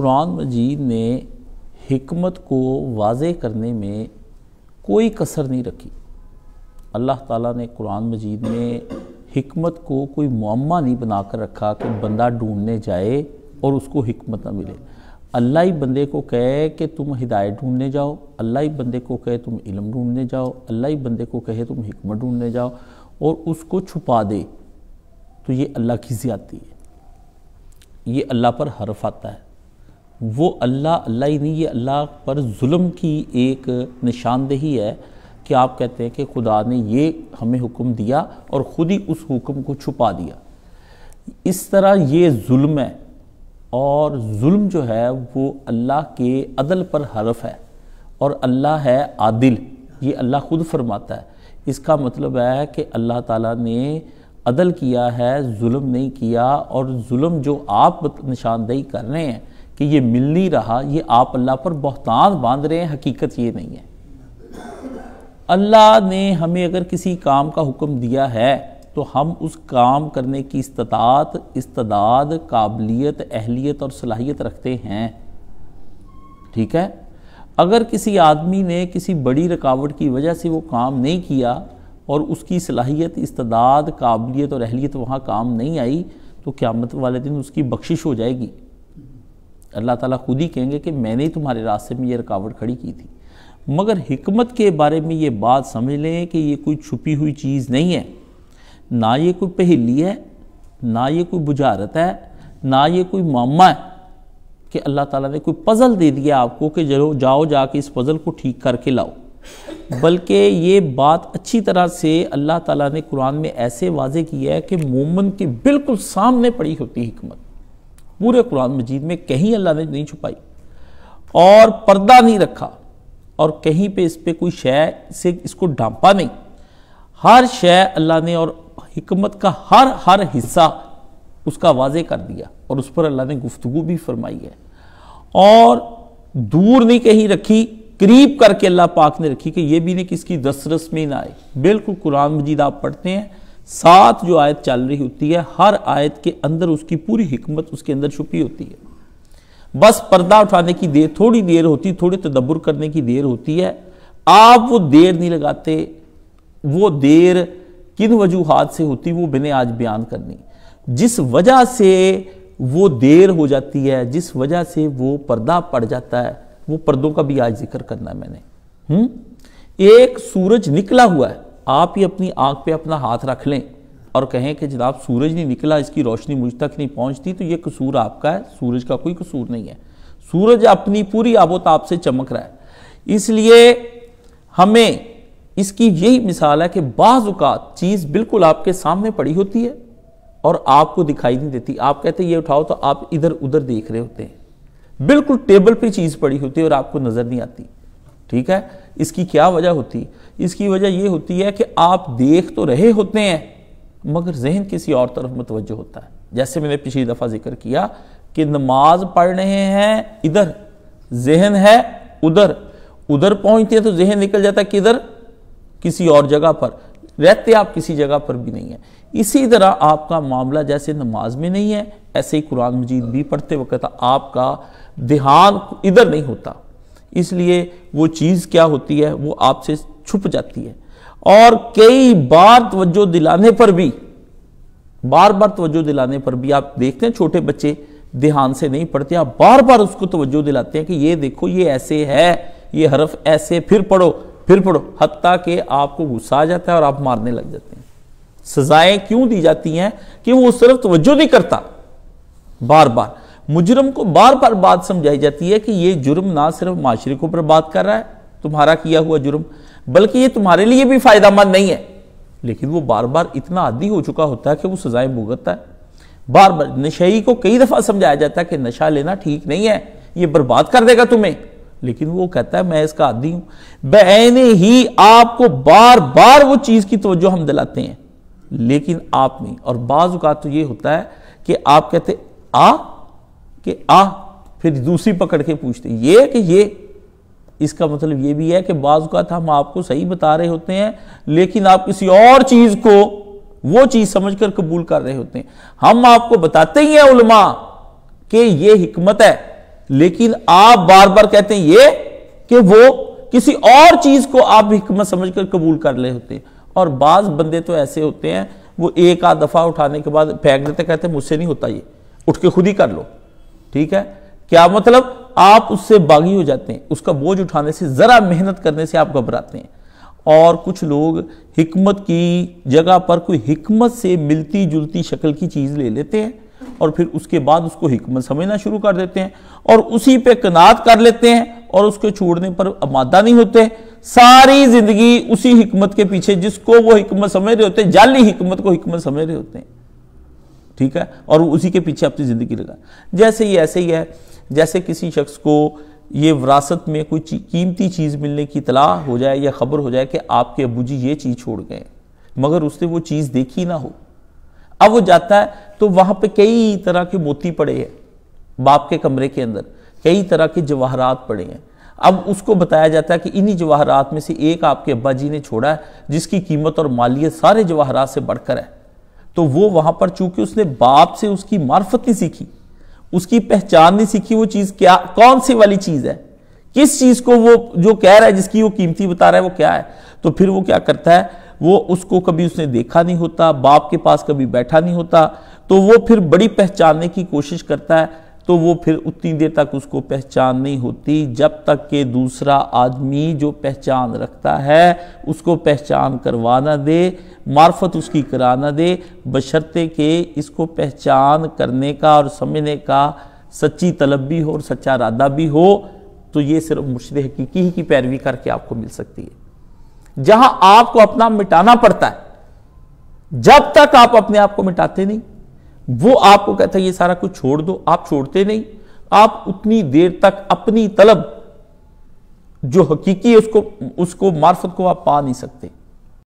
कुरान मजीद ने हमत को वाज करने में कोई कसर नहीं रखी अल्लाह ताला ने कुरान मजीद में हमत को कोई मामा नहीं बना कर रखा कि बंदा ढूंढने जाए और उसको हमत ना मिले अल्लाह ही बंदे को कहे कि तुम हिदायत ढूंढने जाओ अल्लाह ही बंदे को कहे तुम इलम ढूंढने जाओ अल्लाह ही बंदे को कहे तुम हमत ढूंढने जाओ और उसको छुपा दे तो ये अल्लाह की ज़्यादती है ये अल्लाह पर हरफ आता है वो अल्लाह अल्लाह ही नहीं ये अल्लाह पर जुल्म की एक निशानदेही है कि आप कहते हैं कि खुदा ने ये हमें हुक्म दिया और ख़ुद ही उस हुक्म को छुपा दिया इस तरह ये जुल्म है और जुल्म जो है वो अल्लाह के अदल पर हरफ है और अल्लाह है आदिल ये अल्लाह खुद फरमाता है इसका मतलब है कि अल्लाह ताला ने अदल किया है जुल्म नहीं किया और जुल्म जो आप निशानदेही कर रहे हैं कि ये मिल नहीं रहा ये आप अल्लाह पर बहतान बांध रहे हैं हकीकत ये नहीं है अल्लाह ने हमें अगर किसी काम का हुक्म दिया है तो हम उस काम करने की इस्तात इस्ताद काबिलियत अहलियत और सलाहियत रखते हैं ठीक है अगर किसी आदमी ने किसी बड़ी रकावट की वजह से वो काम नहीं किया और उसकी सलाहियत इस्ताद काबिलियत और अहलियत वहाँ काम नहीं आई तो क़्यामत वाले दिन उसकी बख्शिश हो जाएगी अल्लाह ताला खुद ही कहेंगे कि मैंने ही तुम्हारे रास्ते में ये रुकावट खड़ी की थी मगर हमत के बारे में ये बात समझ लें कि ये कोई छुपी हुई चीज़ नहीं है ना ये कोई पहेली है ना ये कोई बुझारत है ना ये कोई मामा है कि अल्लाह ताला ने कोई पज़ल दे दिया आपको कि जो जाओ जाके इस पज़ल को ठीक करके लाओ बल्कि ये बात अच्छी तरह से अल्लाह ताला ने कुरान में ऐसे वाजे किया है कि मोमन के बिल्कुल सामने पड़ी होती हमत पूरे कुरान मजीद में कहीं अल्लाह ने नहीं छुपाई और पर्दा नहीं रखा और कहीं पे इस पर कोई शय से इसको डांपा नहीं हर शय अल्लाह ने और हमत का हर हर हिस्सा उसका वाजे कर दिया और उस पर अल्लाह ने गुफ्तु भी फरमाई है और दूर नहीं कहीं रखी करीब करके अल्लाह पाक ने रखी कि ये भी नहीं कि इसकी दसरस में ना आए बिल्कुल कुरान मजीद आप पढ़ते हैं सात जो आयत चल रही होती है हर आयत के अंदर उसकी पूरी हिकमत उसके अंदर छुपी होती है बस पर्दा उठाने की देर थोड़ी देर होती थोड़ी तदब्बर करने की देर होती है आप वो देर नहीं लगाते वो देर किन वजूहत से होती वो मैंने आज बयान करनी जिस वजह से वो देर हो जाती है जिस वजह से वो पर्दा पड़ जाता है वो पर्दों का भी आज जिक्र करना है मैंने हुँ? हम्म? एक सूरज निकला हुआ है आप ही अपनी आंख पे अपना हाथ रख लें और कहें कि जनाब सूरज नहीं निकला इसकी रोशनी मुझ तक नहीं पहुंचती तो ये कसूर आपका है सूरज का कोई कसूर नहीं है सूरज अपनी पूरी आबोताब से चमक रहा है इसलिए हमें इसकी यही मिसाल है कि बाज़ात चीज़ बिल्कुल आपके सामने पड़ी होती है और आपको दिखाई नहीं देती आप कहते ये उठाओ तो आप इधर उधर देख रहे होते हैं बिल्कुल टेबल पे चीज़ पड़ी होती है और आपको नज़र नहीं आती ठीक है इसकी क्या वजह होती इसकी वजह यह होती है कि आप देख तो रहे होते हैं मगर जहन किसी और तरफ मतवजह होता है जैसे मैंने पिछली दफ़ा जिक्र किया कि नमाज पढ़ रहे हैं इधर जहन है उधर उधर पहुंचते हैं तो जहन निकल जाता है किधर किसी और जगह पर रहते आप किसी जगह पर भी नहीं है इसी तरह आपका मामला जैसे नमाज में नहीं है ऐसे ही कुरान मजीद भी पढ़ते वक्त आपका ध्यान इधर नहीं होता इसलिए वो चीज़ क्या होती है वो आपसे छुप जाती है और कई बार तवज्जो दिलाने पर भी बार बार तवज्जो दिलाने पर भी आप देखते हैं छोटे बच्चे ध्यान से नहीं पढ़ते आप बार बार उसको तवज्जो दिलाते हैं कि ये देखो ये ऐसे है ये हरफ ऐसे फिर पढ़ो फिर पढ़ो हती के आपको गुस्सा आ जाता है और आप मारने लग जाते हैं सजाएं क्यों दी जाती हैं कि वो सिर्फ तवज्जो नहीं करता बार बार मुजरम को बार बार बात समझाई जाती है कि यह जुर्म ना सिर्फ माशरे को बर्बाद कर रहा है तुम्हारा किया हुआ जुर्म बल्कि यह तुम्हारे लिए भी मंद नहीं है लेकिन वो बार बार इतना आदि हो चुका होता है कि वो सजाएं भुगतता है बार बार नशई को कई दफ़ा समझाया जाता है कि नशा लेना ठीक नहीं है ये बर्बाद कर देगा तुम्हें लेकिन वो कहता है मैं इसका आदि हूं बहने ही आपको बार बार वो चीज़ की तवज्जो हम दिलाते हैं लेकिन आप नहीं और बाज़ तो ये होता है कि आप कहते आ कि आ फिर दूसरी पकड़ के पूछते ये कि ये इसका मतलब ये भी है कि बाज़ का था हम आपको सही बता रहे होते हैं लेकिन आप किसी और चीज़ को वो चीज़ समझकर कबूल कर रहे होते हैं हम आपको बताते ही हैं उलमा कि ये हिकमत है लेकिन आप बार बार कहते हैं ये कि वो किसी और चीज़ को आप हिकमत समझकर कबूल कर रहे होते हैं और बाज़ बंदे तो ऐसे होते हैं वो एक आध दफ़ा उठाने के बाद फेंक देते कहते हैं मुझसे नहीं होता ये उठ के खुद ही कर लो ठीक है क्या मतलब आप उससे बागी हो जाते हैं उसका बोझ उठाने से ज़रा मेहनत करने से आप घबराते हैं और कुछ लोग हिकमत की जगह पर कोई हिकमत से मिलती जुलती शक्ल की चीज़ ले लेते हैं और फिर उसके बाद उसको हिकमत समझना शुरू कर देते हैं और उसी पे कनात कर लेते हैं और उसको छोड़ने पर मादा नहीं होते सारी ज़िंदगी उसी हिकमत के पीछे जिसको वो हिकमत समझ रहे होते हैं जाली हिकमत को हिकमत समझ रहे होते हैं ठीक है और उसी के पीछे अपनी ज़िंदगी लगा जैसे ही ऐसे ही है जैसे किसी शख्स को ये विरासत में कोई कीमती चीज़ मिलने की तलाह हो जाए या ख़बर हो जाए कि आपके अबू जी ये चीज़ छोड़ गए मगर उसने वो चीज़ देखी ना हो अब वो जाता है तो वहाँ पे कई तरह के मोती पड़े हैं बाप के कमरे के अंदर कई तरह के जवाहरात पड़े हैं अब उसको बताया जाता है कि इन्हीं जवाहरात में से एक आपके अब्बा जी ने छोड़ा है जिसकी कीमत और मालियत सारे जवाहरात से बढ़कर है तो वो वहां पर चूंकि उसने बाप से उसकी मार्फत नहीं सीखी उसकी पहचान नहीं सीखी वो चीज क्या कौन सी वाली चीज है किस चीज को वो जो कह रहा है जिसकी वो कीमती बता रहा है वो क्या है तो फिर वो क्या करता है वो उसको कभी उसने देखा नहीं होता बाप के पास कभी बैठा नहीं होता तो वो फिर बड़ी पहचानने की कोशिश करता है तो वो फिर उतनी देर तक उसको पहचान नहीं होती जब तक के दूसरा आदमी जो पहचान रखता है उसको पहचान करवाना दे मार्फत उसकी कराना दे बशर्ते के इसको पहचान करने का और समझने का सच्ची तलब भी हो और सच्चा इरादा भी हो तो ये सिर्फ मुर्शद हकीकी ही की पैरवी करके आपको मिल सकती है जहां आपको अपना मिटाना पड़ता है जब तक आप अपने आप को मिटाते नहीं वो आपको कहता है ये सारा कुछ छोड़ दो आप छोड़ते नहीं आप उतनी देर तक अपनी तलब जो हकीकी है उसको उसको मार्फत को आप पा नहीं सकते